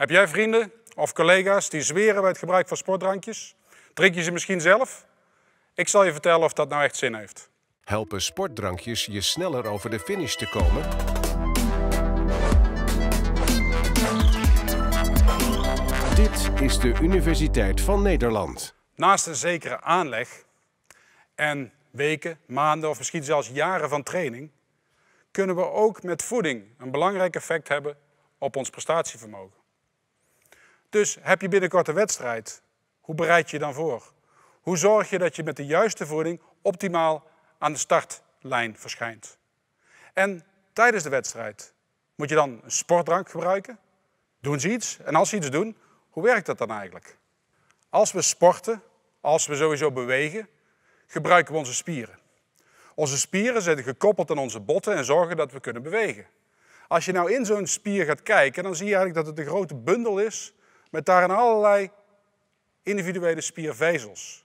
Heb jij vrienden of collega's die zweren bij het gebruik van sportdrankjes? Drink je ze misschien zelf? Ik zal je vertellen of dat nou echt zin heeft. Helpen sportdrankjes je sneller over de finish te komen? Dit is de Universiteit van Nederland. Naast een zekere aanleg en weken, maanden of misschien zelfs jaren van training, kunnen we ook met voeding een belangrijk effect hebben op ons prestatievermogen. Dus heb je binnenkort een wedstrijd? Hoe bereid je je dan voor? Hoe zorg je dat je met de juiste voeding optimaal aan de startlijn verschijnt? En tijdens de wedstrijd, moet je dan een sportdrank gebruiken? Doen ze iets? En als ze iets doen, hoe werkt dat dan eigenlijk? Als we sporten, als we sowieso bewegen, gebruiken we onze spieren. Onze spieren zijn gekoppeld aan onze botten en zorgen dat we kunnen bewegen. Als je nou in zo'n spier gaat kijken, dan zie je eigenlijk dat het een grote bundel is met daarin allerlei individuele spiervezels.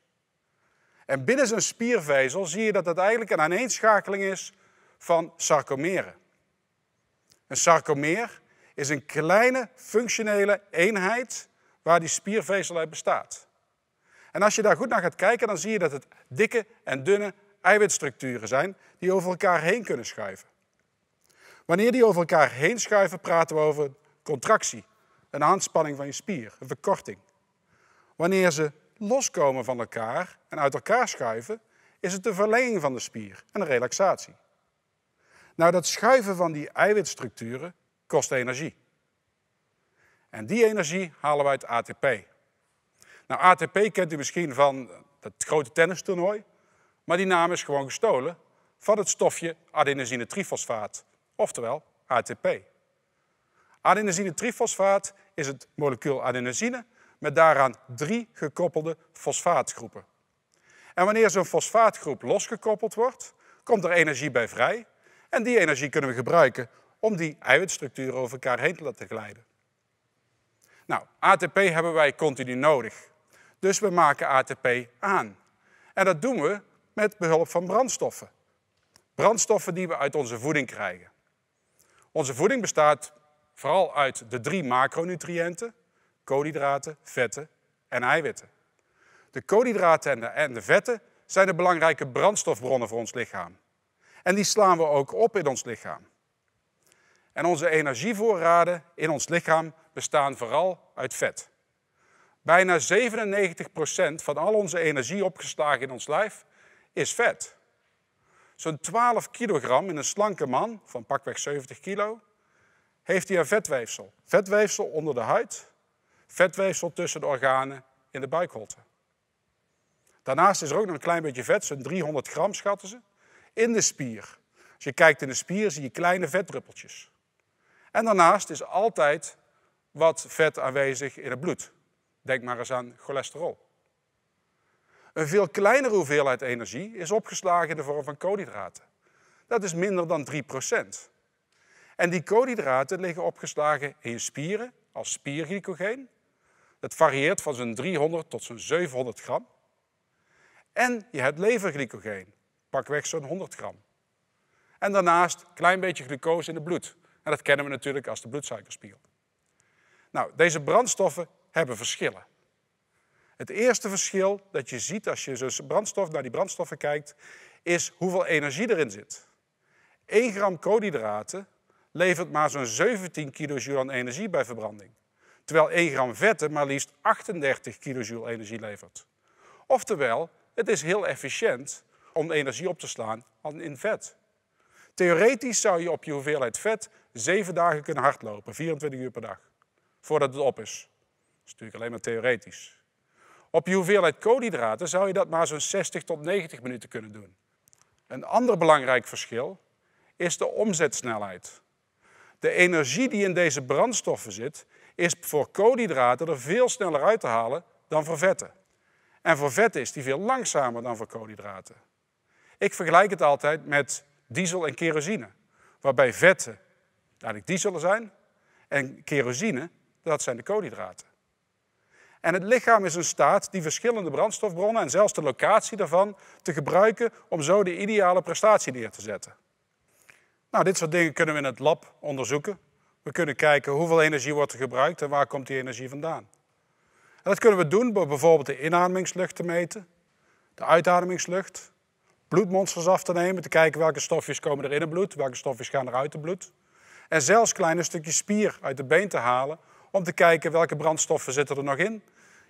En binnen zo'n spiervezel zie je dat dat eigenlijk een aaneenschakeling is van sarcomeren. Een sarcomeer is een kleine functionele eenheid waar die spiervezel uit bestaat. En als je daar goed naar gaat kijken, dan zie je dat het dikke en dunne eiwitstructuren zijn die over elkaar heen kunnen schuiven. Wanneer die over elkaar heen schuiven, praten we over contractie een aanspanning van je spier, een verkorting. Wanneer ze loskomen van elkaar en uit elkaar schuiven, is het de verlenging van de spier en een relaxatie. Nou, dat schuiven van die eiwitstructuren kost energie. En die energie halen we uit ATP. Nou, ATP kent u misschien van het grote tennistoernooi, maar die naam is gewoon gestolen van het stofje adenosine trifosfaat, oftewel ATP. Adenosine trifosfaat is het molecuul adenosine met daaraan drie gekoppelde fosfaatgroepen. En wanneer zo'n fosfaatgroep losgekoppeld wordt, komt er energie bij vrij. En die energie kunnen we gebruiken om die eiwitstructuur over elkaar heen te laten glijden. Nou, ATP hebben wij continu nodig. Dus we maken ATP aan. En dat doen we met behulp van brandstoffen. Brandstoffen die we uit onze voeding krijgen. Onze voeding bestaat vooral uit de drie macronutriënten: koolhydraten, vetten en eiwitten. De koolhydraten en de, vetten zijn de belangrijke brandstofbronnen voor ons lichaam. En die slaan we ook op in ons lichaam. En onze energievoorraden in ons lichaam bestaan vooral uit vet. Bijna 97% van al onze energie opgeslagen in ons lijf is vet. Zo'n 12 kilogram in een slanke man van pakweg 70 kilo heeft hij een vetweefsel. Vetweefsel onder de huid, vetweefsel tussen de organen in de buikholte. Daarnaast is er ook nog een klein beetje vet, zo'n 300 gram schatten ze, in de spier. Als je kijkt in de spier zie je kleine vetdruppeltjes. En daarnaast is altijd wat vet aanwezig in het bloed. Denk maar eens aan cholesterol. Een veel kleinere hoeveelheid energie is opgeslagen in de vorm van koolhydraten. Dat is minder dan 3 procent. En die koolhydraten liggen opgeslagen in je spieren als spierglycogeen. Dat varieert van zo'n 300 tot zo'n 700 gram. En je hebt leverglycogeen, pakweg zo'n 100 gram. En daarnaast een klein beetje glucose in het bloed. En dat kennen we natuurlijk als de bloedsuikerspiegel. Nou, deze brandstoffen hebben verschillen. Het eerste verschil dat je ziet als je dus brandstof, naar die brandstoffen kijkt, is hoeveel energie erin zit. 1 gram koolhydraten levert maar zo'n 17 kilojoule energie bij verbranding. Terwijl 1 gram vetten maar liefst 38 kilojoule energie levert. Oftewel, het is heel efficiënt om energie op te slaan in vet. Theoretisch zou je op je hoeveelheid vet 7 dagen kunnen hardlopen, 24 uur per dag, voordat het op is. Dat is natuurlijk alleen maar theoretisch. Op je hoeveelheid koolhydraten zou je dat maar zo'n 60 tot 90 minuten kunnen doen. Een ander belangrijk verschil is de omzetsnelheid. De energie die in deze brandstoffen zit, is voor koolhydraten er veel sneller uit te halen dan voor vetten. En voor vetten is die veel langzamer dan voor koolhydraten. Ik vergelijk het altijd met diesel en kerosine, waarbij vetten eigenlijk dieselen zijn en kerosine, dat zijn de koolhydraten. En het lichaam is in staat die verschillende brandstofbronnen en zelfs de locatie daarvan te gebruiken om zo de ideale prestatie neer te zetten. Nou, dit soort dingen kunnen we in het lab onderzoeken. We kunnen kijken hoeveel energie wordt er gebruikt en waar komt die energie vandaan. En dat kunnen we doen door bijvoorbeeld de inademingslucht te meten, de uitademingslucht, bloedmonsters af te nemen, te kijken welke stofjes komen er in het bloed, welke stofjes gaan er uit het bloed. En zelfs kleine stukjes spier uit de been te halen om te kijken welke brandstoffen zitten er nog in.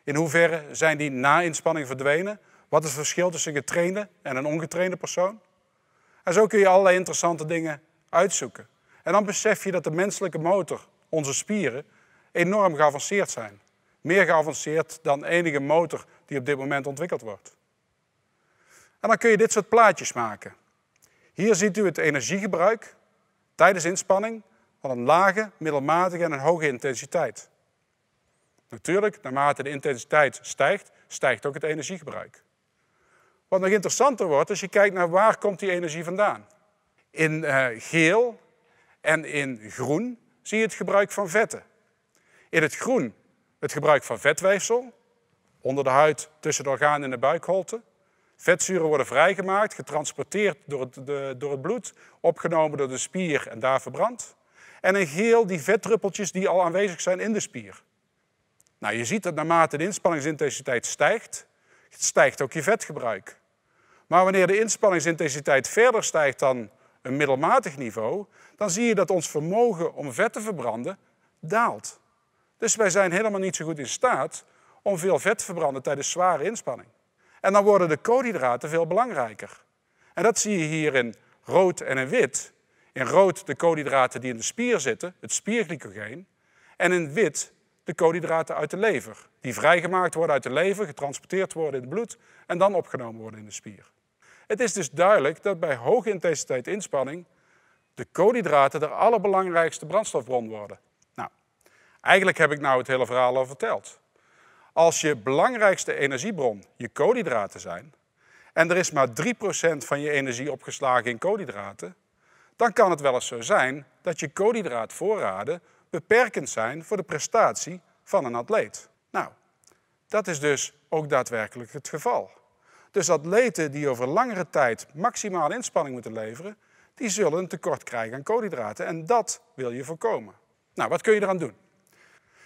In hoeverre zijn die na inspanning verdwenen? Wat is het verschil tussen een getrainde en een ongetrainde persoon? En zo kun je allerlei interessante dingen uitzoeken. En dan besef je dat de menselijke motor, onze spieren, enorm geavanceerd zijn. Meer geavanceerd dan enige motor die op dit moment ontwikkeld wordt. En dan kun je dit soort plaatjes maken. Hier ziet u het energiegebruik tijdens inspanning van een lage, middelmatige en een hoge intensiteit. Natuurlijk, naarmate de intensiteit stijgt, stijgt ook het energiegebruik. Wat nog interessanter wordt, als je kijkt naar waar komt die energie vandaan. In eh, geel en in groen zie je het gebruik van vetten. In het groen het gebruik van vetweefsel, onder de huid, tussen de organen en de buikholte. Vetzuren worden vrijgemaakt, getransporteerd door het, de, door het bloed, opgenomen door de spier en daar verbrand. En in geel die vetdruppeltjes die al aanwezig zijn in de spier. Nou, je ziet dat naarmate de inspanningsintensiteit stijgt, stijgt ook je vetgebruik. Maar wanneer de inspanningsintensiteit verder stijgt dan een middelmatig niveau, dan zie je dat ons vermogen om vet te verbranden daalt. Dus wij zijn helemaal niet zo goed in staat om veel vet te verbranden tijdens zware inspanning. En dan worden de koolhydraten veel belangrijker. En dat zie je hier in rood en in wit. In rood de koolhydraten die in de spier zitten, het spierglycogeen. En in wit de koolhydraten uit de lever. Die vrijgemaakt worden uit de lever, getransporteerd worden in het bloed en dan opgenomen worden in de spier. Het is dus duidelijk dat bij hoge intensiteit inspanning de koolhydraten de allerbelangrijkste brandstofbron worden. Nou, eigenlijk heb ik nou het hele verhaal al verteld. Als je belangrijkste energiebron je koolhydraten zijn en er is maar 3% van je energie opgeslagen in koolhydraten, dan kan het wel eens zo zijn dat je koolhydraatvoorraden beperkend zijn voor de prestatie van een atleet. Nou, dat is dus ook daadwerkelijk het geval. Dus atleten die over langere tijd maximale inspanning moeten leveren, die zullen een tekort krijgen aan koolhydraten. En dat wil je voorkomen. Nou, wat kun je eraan doen?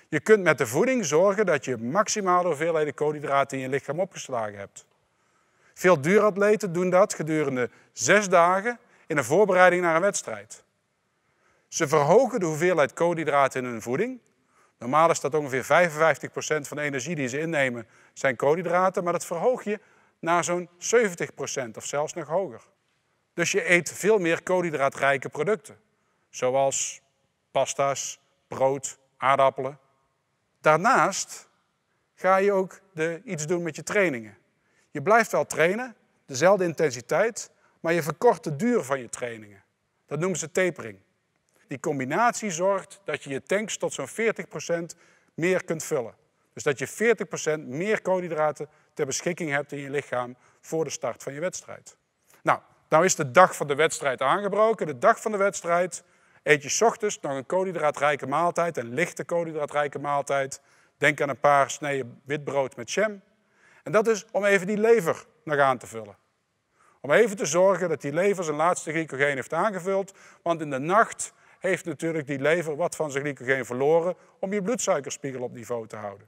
Je kunt met de voeding zorgen dat je maximale hoeveelheden koolhydraten in je lichaam opgeslagen hebt. Veel duuratleten doen dat gedurende zes dagen in een voorbereiding naar een wedstrijd. Ze verhogen de hoeveelheid koolhydraten in hun voeding. Normaal is dat ongeveer 55% van de energie die ze innemen zijn koolhydraten, maar dat verhoog je naar zo'n 70% of zelfs nog hoger. Dus je eet veel meer koolhydraatrijke producten, zoals pasta's, brood, aardappelen. Daarnaast ga je ook de, iets doen met je trainingen. Je blijft wel trainen, dezelfde intensiteit, maar je verkort de duur van je trainingen. Dat noemen ze tapering. Die combinatie zorgt dat je je tanks tot zo'n 40% meer kunt vullen. Dus dat je 40% meer koolhydraten ter beschikking hebt in je lichaam voor de start van je wedstrijd. Nou, nou is de dag van de wedstrijd aangebroken. De dag van de wedstrijd eet je ochtends nog een koolhydraatrijke maaltijd, een lichte koolhydraatrijke maaltijd. Denk aan een paar sneden witbrood met jam. En dat is om even die lever nog aan te vullen. Om even te zorgen dat die lever zijn laatste glycogeen heeft aangevuld. Want in de nacht heeft natuurlijk die lever wat van zijn glycogeen verloren om je bloedsuikerspiegel op niveau te houden.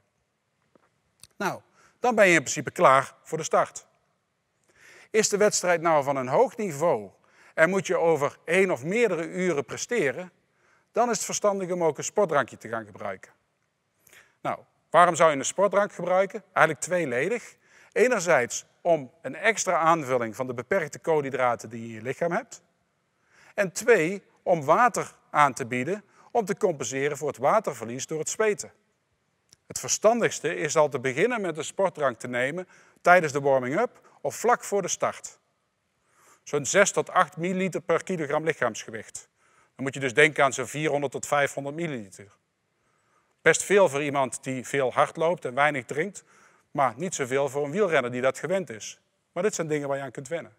Nou, dan ben je in principe klaar voor de start. Is de wedstrijd nou van een hoog niveau en moet je over één of meerdere uren presteren, dan is het verstandig om ook een sportdrankje te gaan gebruiken. Nou, waarom zou je een sportdrank gebruiken? Eigenlijk tweeledig. Enerzijds om een extra aanvulling van de beperkte koolhydraten die je in je lichaam hebt. En twee, om water aan te bieden om te compenseren voor het waterverlies door het zweten. Het verstandigste is al te beginnen met een sportdrank te nemen tijdens de warming-up of vlak voor de start. Zo'n 6 tot 8 milliliter per kilogram lichaamsgewicht. Dan moet je dus denken aan zo'n 400 tot 500 milliliter. Best veel voor iemand die veel hard loopt en weinig drinkt, maar niet zoveel voor een wielrenner die dat gewend is. Maar dit zijn dingen waar je aan kunt wennen.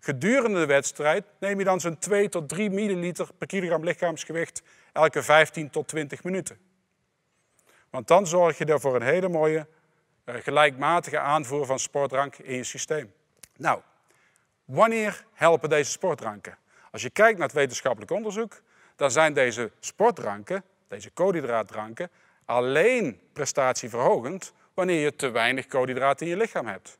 Gedurende de wedstrijd neem je dan zo'n 2 tot 3 milliliter per kilogram lichaamsgewicht elke 15 tot 20 minuten. Want dan zorg je ervoor voor een hele mooie eh, gelijkmatige aanvoer van sportdrank in je systeem. Nou, wanneer helpen deze sportdranken? Als je kijkt naar het wetenschappelijk onderzoek, dan zijn deze sportdranken, deze koolhydraatdranken, alleen prestatieverhogend wanneer je te weinig koolhydraten in je lichaam hebt.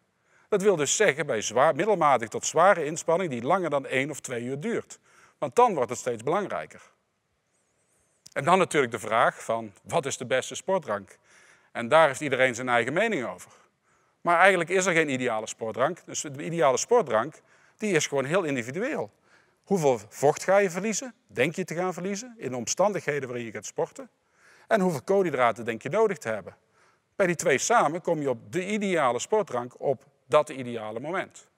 Dat wil dus zeggen bij zwaar, middelmatig tot zware inspanning die langer dan één of twee uur duurt. Want dan wordt het steeds belangrijker. En dan natuurlijk de vraag van wat is de beste sportdrank? En daar heeft iedereen zijn eigen mening over. Maar eigenlijk is er geen ideale sportdrank. Dus de ideale sportdrank die is gewoon heel individueel. Hoeveel vocht ga je verliezen? Denk je te gaan verliezen in de omstandigheden waarin je gaat sporten? En hoeveel koolhydraten denk je nodig te hebben? Bij die twee samen kom je op de ideale sportdrank op dat ideale moment.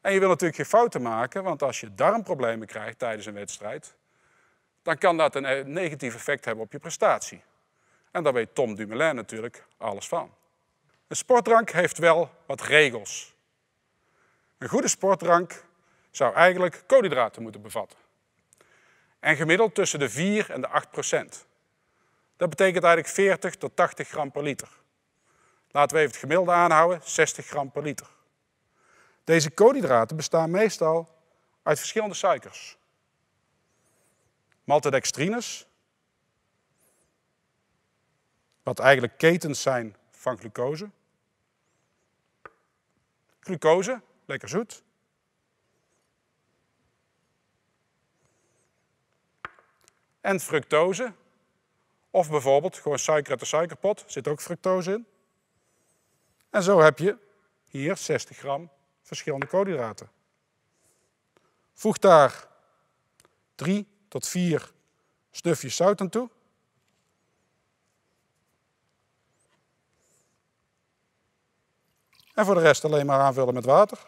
En je wil natuurlijk geen fouten maken, want als je darmproblemen krijgt tijdens een wedstrijd, dan kan dat een eh, negatief effect hebben op je prestatie. En daar weet Tom Dumoulin natuurlijk alles van. Een sportdrank heeft wel wat regels. Een goede sportdrank zou eigenlijk koolhydraten moeten bevatten. En gemiddeld tussen de 4 en de 8 procent. Dat betekent eigenlijk 40 tot 80 gram per liter. Laten we even het gemiddelde aanhouden, 60 gram per liter. Deze koolhydraten bestaan meestal uit verschillende suikers maltodextrines, wat eigenlijk ketens zijn van glucose. Glucose, lekker zoet. En fructose, of bijvoorbeeld gewoon suiker uit de suikerpot, zit ook fructose in. En zo heb je hier 60 gram verschillende koolhydraten. Voeg daar 3 tot vier snufjes zout aan toe. En voor de rest alleen maar aanvullen met water.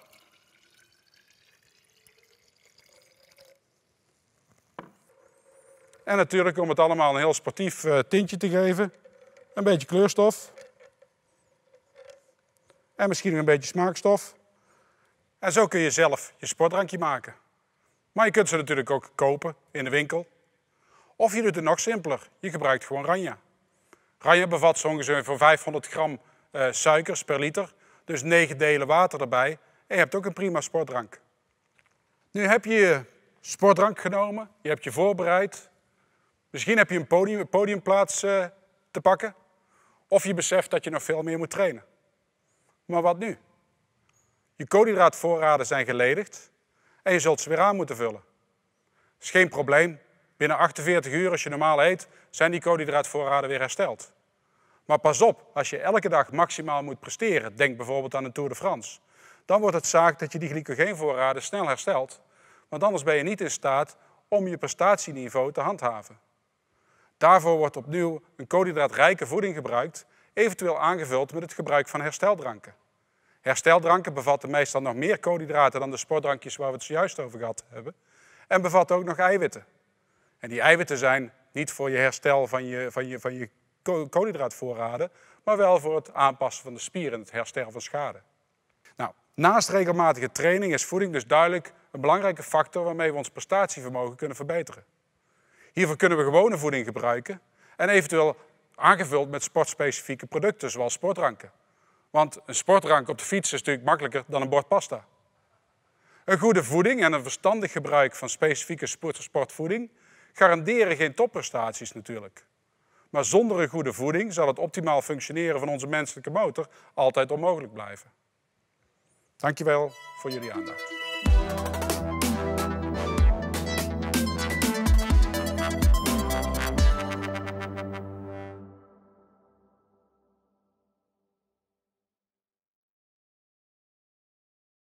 En natuurlijk om het allemaal een heel sportief eh, tintje te geven. Een beetje kleurstof. En misschien nog een beetje smaakstof. En zo kun je zelf je sportdrankje maken. Maar je kunt ze natuurlijk ook kopen in de winkel. Of je doet het nog simpeler. Je gebruikt gewoon ranja. Ranja bevat zo voor 500 gram eh, suikers per liter. Dus 9 delen water erbij. En je hebt ook een prima sportdrank. Nu heb je je sportdrank genomen. Je hebt je voorbereid. Misschien heb je een, podium, podiumplaats eh, te pakken. Of je beseft dat je nog veel meer moet trainen. Maar wat nu? Je koolhydraatvoorraden zijn geledigd en je zult ze weer aan moeten vullen. Dat is geen probleem. Binnen 48 uur, als je normaal eet, zijn die koolhydraatvoorraden weer hersteld. Maar pas op, als je elke dag maximaal moet presteren, denk bijvoorbeeld aan een Tour de France, dan wordt het zaak dat je die glycogeenvoorraden snel herstelt, want anders ben je niet in staat om je prestatieniveau te handhaven. Daarvoor wordt opnieuw een koolhydraatrijke voeding gebruikt, eventueel aangevuld met het gebruik van hersteldranken. Hersteldranken bevatten meestal nog meer koolhydraten dan de sportdrankjes waar we het zojuist over gehad hebben. En bevatten ook nog eiwitten. En die eiwitten zijn niet voor je herstel van je, van je, van je koolhydraatvoorraden, maar wel voor het aanpassen van de spier en het herstellen van schade. Nou, naast regelmatige training is voeding dus duidelijk een belangrijke factor waarmee we ons prestatievermogen kunnen verbeteren. Hiervoor kunnen we gewone voeding gebruiken en eventueel aangevuld met sportspecifieke producten zoals sportdranken. Want een sportrank op de fiets is natuurlijk makkelijker dan een bord pasta. Een goede voeding en een verstandig gebruik van specifieke sportvoeding garanderen geen topprestaties natuurlijk. Maar zonder een goede voeding zal het optimaal functioneren van onze menselijke motor altijd onmogelijk blijven. Dankjewel voor jullie aandacht.